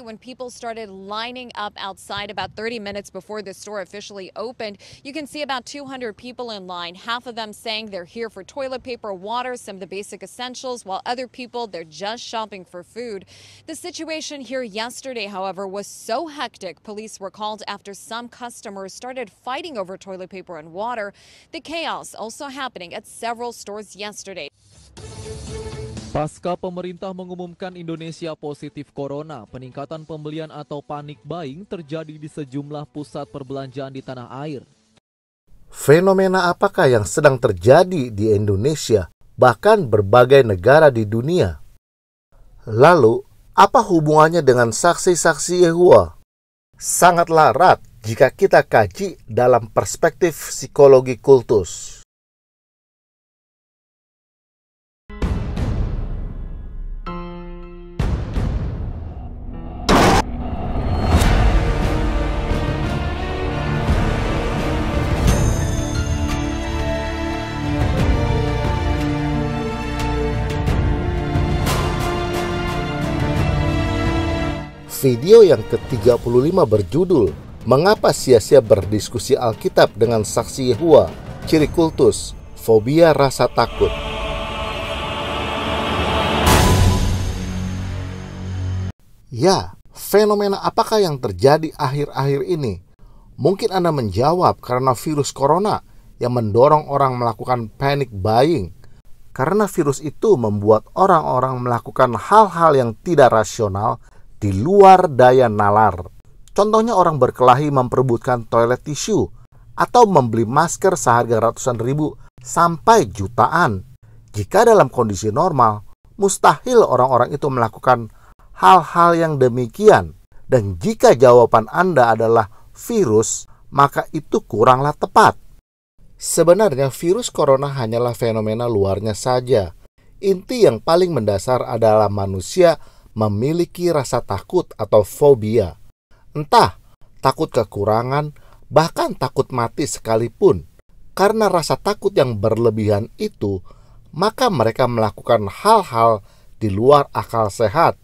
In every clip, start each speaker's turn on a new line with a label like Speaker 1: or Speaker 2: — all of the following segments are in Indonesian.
Speaker 1: when people started lining up outside about 30 minutes before the store officially opened. You can see about 200 people in line, half of them saying they're here for toilet paper, water, some of the basic essentials, while other people, they're just shopping for food. The situation here yesterday, however, was so hectic, police were called after some customers started fighting over toilet paper and water. The chaos also happening at several stores yesterday.
Speaker 2: Pasca pemerintah mengumumkan Indonesia positif corona, peningkatan pembelian atau panik buying terjadi di sejumlah pusat perbelanjaan di tanah air. Fenomena apakah yang sedang terjadi di Indonesia, bahkan berbagai negara di dunia? Lalu, apa hubungannya dengan saksi-saksi Yehua? Sangatlah erat jika kita kaji dalam perspektif psikologi kultus. Video yang ke-35 berjudul Mengapa sia-sia berdiskusi Alkitab dengan saksi Yehua? Ciri kultus, fobia rasa takut. Ya, fenomena apakah yang terjadi akhir-akhir ini? Mungkin Anda menjawab karena virus corona yang mendorong orang melakukan panic buying. Karena virus itu membuat orang-orang melakukan hal-hal yang tidak rasional di luar daya nalar. Contohnya orang berkelahi memperebutkan toilet tisu atau membeli masker seharga ratusan ribu sampai jutaan. Jika dalam kondisi normal, mustahil orang-orang itu melakukan hal-hal yang demikian. Dan jika jawaban Anda adalah virus, maka itu kuranglah tepat. Sebenarnya virus corona hanyalah fenomena luarnya saja. Inti yang paling mendasar adalah manusia memiliki rasa takut atau fobia. Entah takut kekurangan, bahkan takut mati sekalipun. Karena rasa takut yang berlebihan itu, maka mereka melakukan hal-hal di luar akal sehat.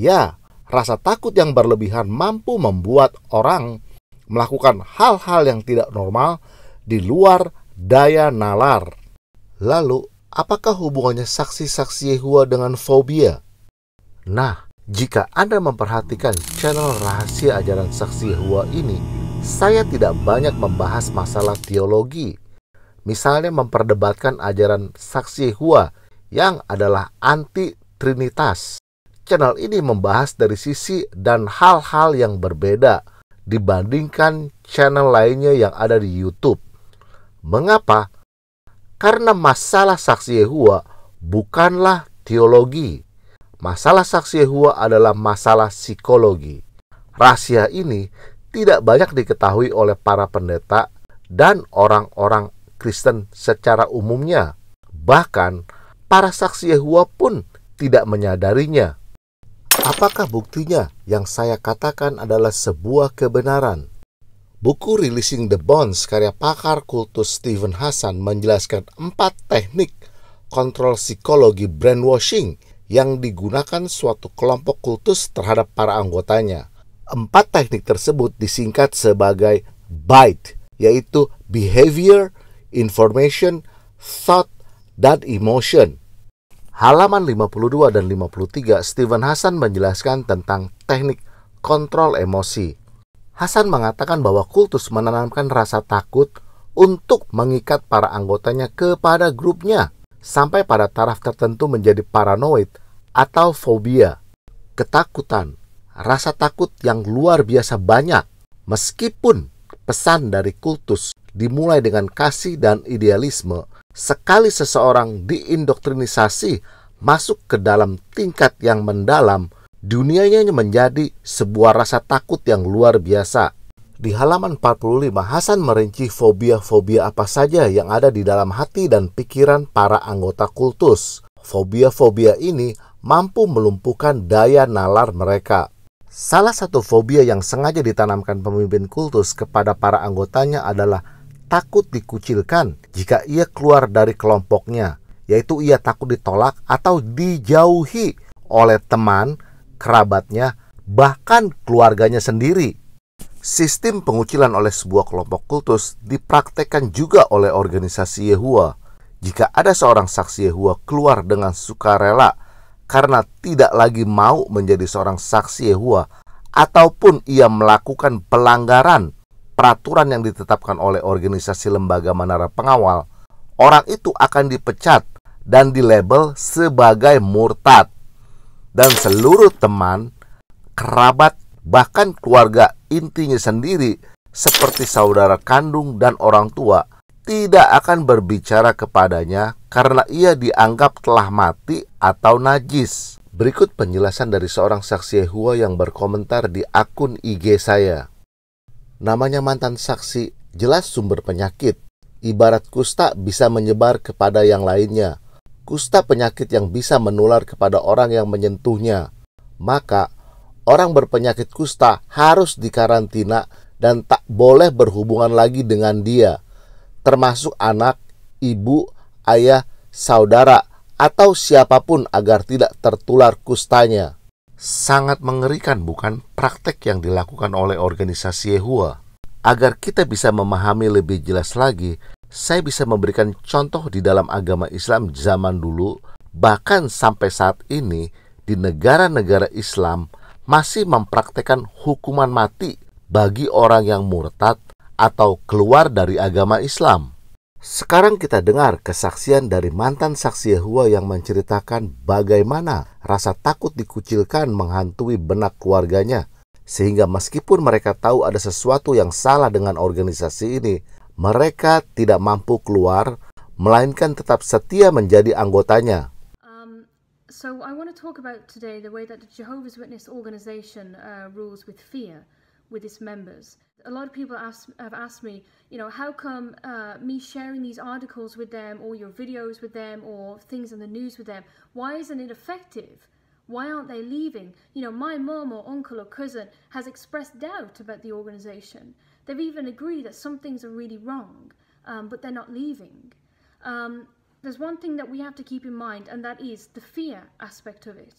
Speaker 2: Ya, rasa takut yang berlebihan mampu membuat orang melakukan hal-hal yang tidak normal di luar daya nalar. Lalu, apakah hubungannya saksi-saksi Yehua dengan fobia? Nah, jika Anda memperhatikan channel rahasia ajaran saksi Hua ini, saya tidak banyak membahas masalah teologi. Misalnya memperdebatkan ajaran saksi Hua yang adalah anti-trinitas. Channel ini membahas dari sisi dan hal-hal yang berbeda dibandingkan channel lainnya yang ada di YouTube. Mengapa? Karena masalah saksi Yehua bukanlah teologi. Masalah saksi Yehua adalah masalah psikologi. Rahasia ini tidak banyak diketahui oleh para pendeta dan orang-orang Kristen secara umumnya. Bahkan, para saksi Yehua pun tidak menyadarinya. Apakah buktinya yang saya katakan adalah sebuah kebenaran? Buku Releasing the Bonds karya pakar kultus Stephen Hassan menjelaskan empat teknik kontrol psikologi brainwashing yang digunakan suatu kelompok kultus terhadap para anggotanya. Empat teknik tersebut disingkat sebagai BITE, yaitu Behavior, Information, Thought, dan Emotion. Halaman 52 dan 53, Steven Hasan menjelaskan tentang teknik kontrol emosi. Hasan mengatakan bahwa kultus menanamkan rasa takut untuk mengikat para anggotanya kepada grupnya, sampai pada taraf tertentu menjadi paranoid atau fobia, ketakutan, rasa takut yang luar biasa banyak. Meskipun pesan dari kultus dimulai dengan kasih dan idealisme, sekali seseorang diindoktrinisasi masuk ke dalam tingkat yang mendalam, dunianya menjadi sebuah rasa takut yang luar biasa. Di halaman 45, Hasan merinci fobia-fobia apa saja yang ada di dalam hati dan pikiran para anggota kultus. Fobia-fobia ini mampu melumpuhkan daya nalar mereka. Salah satu fobia yang sengaja ditanamkan pemimpin kultus kepada para anggotanya adalah takut dikucilkan jika ia keluar dari kelompoknya, yaitu ia takut ditolak atau dijauhi oleh teman, kerabatnya, bahkan keluarganya sendiri. Sistem pengucilan oleh sebuah kelompok kultus dipraktekkan juga oleh organisasi Yehua. Jika ada seorang saksi Yehua keluar dengan sukarela karena tidak lagi mau menjadi seorang saksi Yehua ataupun ia melakukan pelanggaran peraturan yang ditetapkan oleh organisasi lembaga menara pengawal, orang itu akan dipecat dan dilabel sebagai murtad. Dan seluruh teman, kerabat, bahkan keluarga intinya sendiri seperti saudara kandung dan orang tua tidak akan berbicara kepadanya karena ia dianggap telah mati atau najis. Berikut penjelasan dari seorang saksi Yehua yang berkomentar di akun IG saya. Namanya mantan saksi, jelas sumber penyakit. Ibarat kusta bisa menyebar kepada yang lainnya. Kusta penyakit yang bisa menular kepada orang yang menyentuhnya. Maka, orang berpenyakit kusta harus dikarantina dan tak boleh berhubungan lagi dengan dia termasuk anak, ibu, ayah, saudara, atau siapapun agar tidak tertular kustanya. Sangat mengerikan bukan praktek yang dilakukan oleh organisasi Yehua. Agar kita bisa memahami lebih jelas lagi, saya bisa memberikan contoh di dalam agama Islam zaman dulu, bahkan sampai saat ini di negara-negara Islam masih mempraktekkan hukuman mati bagi orang yang murtad atau keluar dari agama Islam. Sekarang kita dengar kesaksian dari mantan saksi Yehua yang menceritakan bagaimana rasa takut dikucilkan menghantui benak keluarganya. Sehingga meskipun mereka tahu ada sesuatu yang salah dengan organisasi ini, mereka tidak mampu keluar, melainkan tetap setia menjadi anggotanya.
Speaker 1: Um, so I want to talk about today the way that the Jehovah's Witness with its members. A lot of people ask, have asked me, you know, how come uh, me sharing these articles with them or your videos with them or things in the news with them, why isn't it effective? Why aren't they leaving? You know, my mom or uncle or cousin has expressed doubt about the organization. They've even agreed that some things are really wrong, um, but they're not leaving. Um, there's one thing that we have to keep in mind, and that is the fear aspect of it.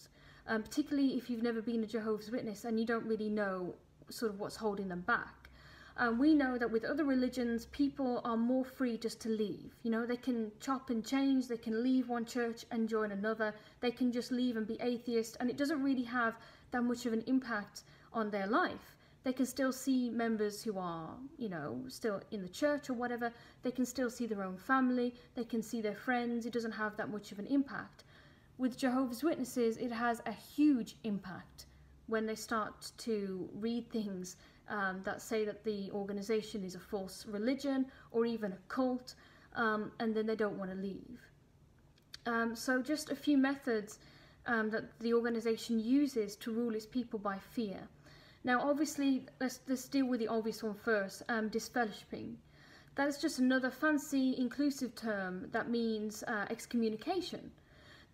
Speaker 1: Um, particularly if you've never been a Jehovah's Witness and you don't really know sort of what's holding them back. Um, we know that with other religions, people are more free just to leave. You know, they can chop and change, they can leave one church and join another, they can just leave and be atheist, and it doesn't really have that much of an impact on their life. They can still see members who are, you know, still in the church or whatever, they can still see their own family, they can see their friends, it doesn't have that much of an impact. With Jehovah's Witnesses, it has a huge impact when they start to read things um, that say that the organization is a false religion or even a cult, um, and then they don't want to leave. Um, so just a few methods um, that the organization uses to rule its people by fear. Now, obviously, let's, let's deal with the obvious one first, um, disfellowshipping. That is just another fancy inclusive term that means uh, excommunication.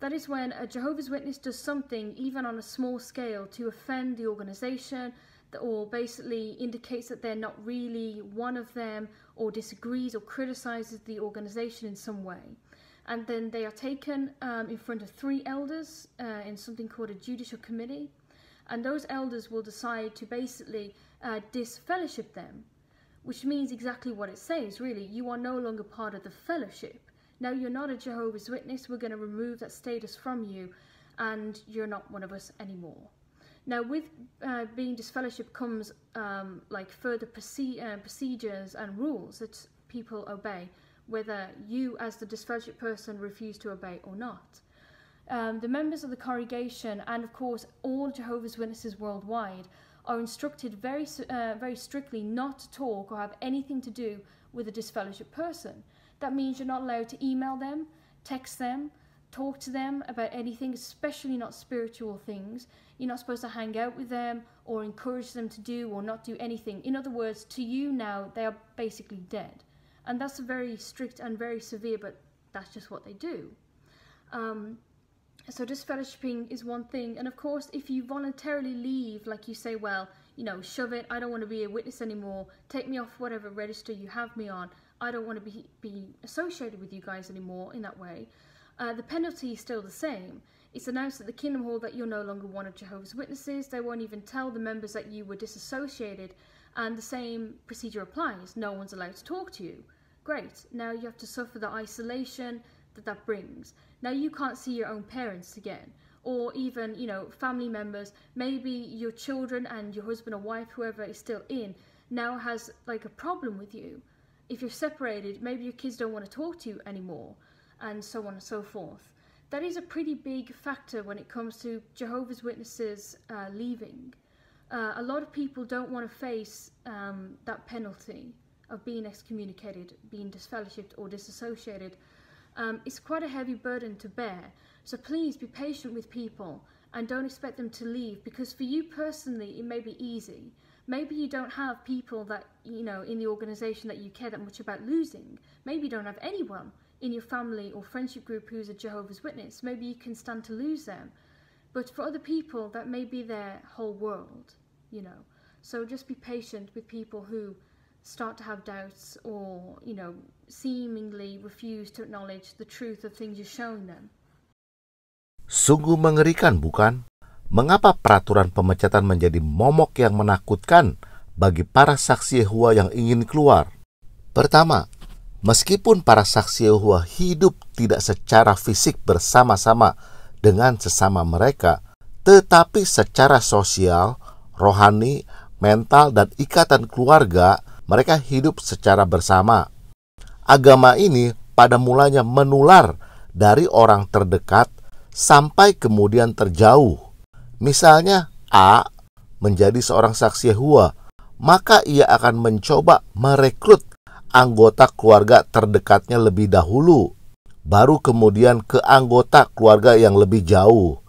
Speaker 1: That is when a Jehovah's Witness does something, even on a small scale, to offend the organization or basically indicates that they're not really one of them or disagrees or criticizes the organization in some way. And then they are taken um, in front of three elders uh, in something called a judicial committee. And those elders will decide to basically uh, disfellowship them, which means exactly what it says, really. You are no longer part of the fellowship. Now, you're not a Jehovah's Witness, we're going to remove that status from you, and you're not one of us anymore. Now, with uh, being disfellowship comes um, like further proce uh, procedures and rules that people obey, whether you, as the disfellowship person, refuse to obey or not. Um, the members of the congregation and, of course, all Jehovah's Witnesses worldwide are instructed very, uh, very strictly not to talk or have anything to do with a disfellowship person. That means you're not allowed to email them, text them, talk to them about anything, especially not spiritual things. You're not supposed to hang out with them or encourage them to do or not do anything. In other words, to you now, they are basically dead. And that's very strict and very severe, but that's just what they do. Um, so disfellowshipping is one thing. And of course, if you voluntarily leave, like you say, well, you know, shove it, I don't want to be a witness anymore, take me off whatever register you have me on, I don't want to be, be associated with you guys anymore in that way. Uh, the penalty is still the same. It's announced at the Kingdom Hall that you're no longer one of Jehovah's Witnesses. They won't even tell the members that you were disassociated, and the same procedure applies. No one's allowed to talk to you. Great. Now you have to suffer the isolation that that brings. Now you can't see your own parents again, or even, you know, family members. Maybe your children and your husband or wife, whoever is still in, now has like a problem with you if you're separated, maybe your kids don't want to talk to you anymore, and so on and so forth. That is a pretty big factor when it comes to Jehovah's Witnesses uh, leaving. Uh, a lot of people don't want to face um, that penalty of being excommunicated, being disfellowshipped, or disassociated. Um, it's quite a heavy burden to bear. So please be patient with people and don't expect them to leave because for you personally, it may be easy Maybe you don't have people that, you know, in the organisation that you care that much about losing. Maybe you don't have anyone in your family or friendship group who's a Jehovah's Witness. Maybe you can stand to lose them. But for other people, that may be their whole world, you know. So just be patient with people who start to have doubts or, you know, seemingly refuse to acknowledge the truth of things you're showing them.
Speaker 2: Sungguh mengerikan, bukan? mengapa peraturan pemecatan menjadi momok yang menakutkan bagi para saksi Yehua yang ingin keluar. Pertama, meskipun para saksi Yehua hidup tidak secara fisik bersama-sama dengan sesama mereka, tetapi secara sosial, rohani, mental, dan ikatan keluarga, mereka hidup secara bersama. Agama ini pada mulanya menular dari orang terdekat sampai kemudian terjauh Misalnya A menjadi seorang saksi Yehua, maka ia akan mencoba merekrut anggota keluarga terdekatnya lebih dahulu, baru kemudian ke anggota keluarga yang lebih jauh,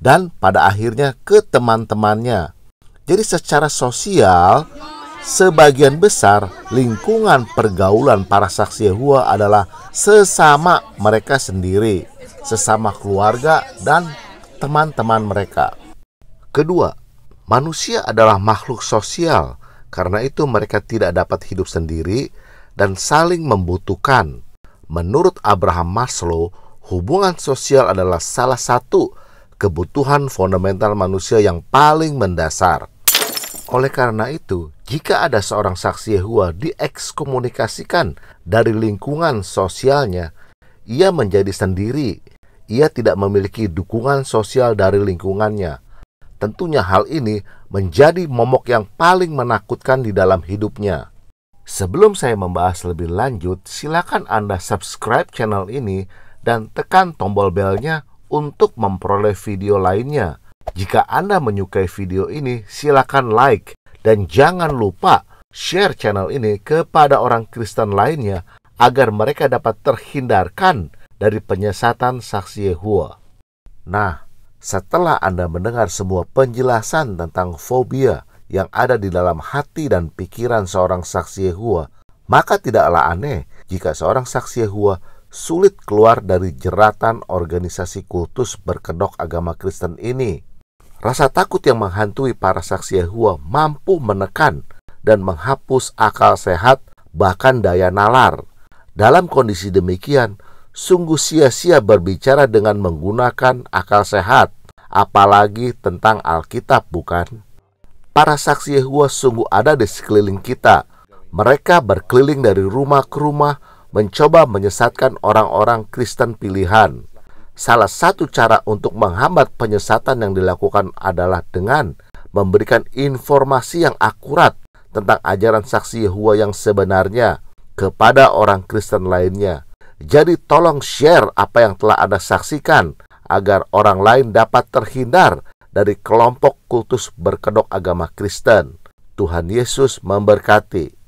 Speaker 2: dan pada akhirnya ke teman-temannya. Jadi secara sosial, sebagian besar lingkungan pergaulan para saksi Yehua adalah sesama mereka sendiri, sesama keluarga dan teman-teman mereka. Kedua, manusia adalah makhluk sosial, karena itu mereka tidak dapat hidup sendiri dan saling membutuhkan. Menurut Abraham Maslow, hubungan sosial adalah salah satu kebutuhan fundamental manusia yang paling mendasar. Oleh karena itu, jika ada seorang saksi Yehua diekskomunikasikan dari lingkungan sosialnya, ia menjadi sendiri. Ia tidak memiliki dukungan sosial dari lingkungannya. Tentunya hal ini menjadi momok yang paling menakutkan di dalam hidupnya. Sebelum saya membahas lebih lanjut, silakan Anda subscribe channel ini dan tekan tombol belnya untuk memperoleh video lainnya. Jika Anda menyukai video ini, silakan like dan jangan lupa share channel ini kepada orang Kristen lainnya agar mereka dapat terhindarkan dari penyesatan saksi Yehua. Nah, setelah Anda mendengar semua penjelasan tentang fobia yang ada di dalam hati dan pikiran seorang saksi Yehua, maka tidaklah aneh jika seorang saksi Yehua sulit keluar dari jeratan organisasi kultus berkedok agama Kristen ini. Rasa takut yang menghantui para saksi Yehua mampu menekan dan menghapus akal sehat bahkan daya nalar. Dalam kondisi demikian, sungguh sia-sia berbicara dengan menggunakan akal sehat, apalagi tentang Alkitab, bukan? Para saksi Yehua sungguh ada di sekeliling kita. Mereka berkeliling dari rumah ke rumah, mencoba menyesatkan orang-orang Kristen pilihan. Salah satu cara untuk menghambat penyesatan yang dilakukan adalah dengan memberikan informasi yang akurat tentang ajaran saksi Yehua yang sebenarnya kepada orang Kristen lainnya jadi tolong share apa yang telah Anda saksikan agar orang lain dapat terhindar dari kelompok kultus berkedok agama Kristen. Tuhan Yesus memberkati.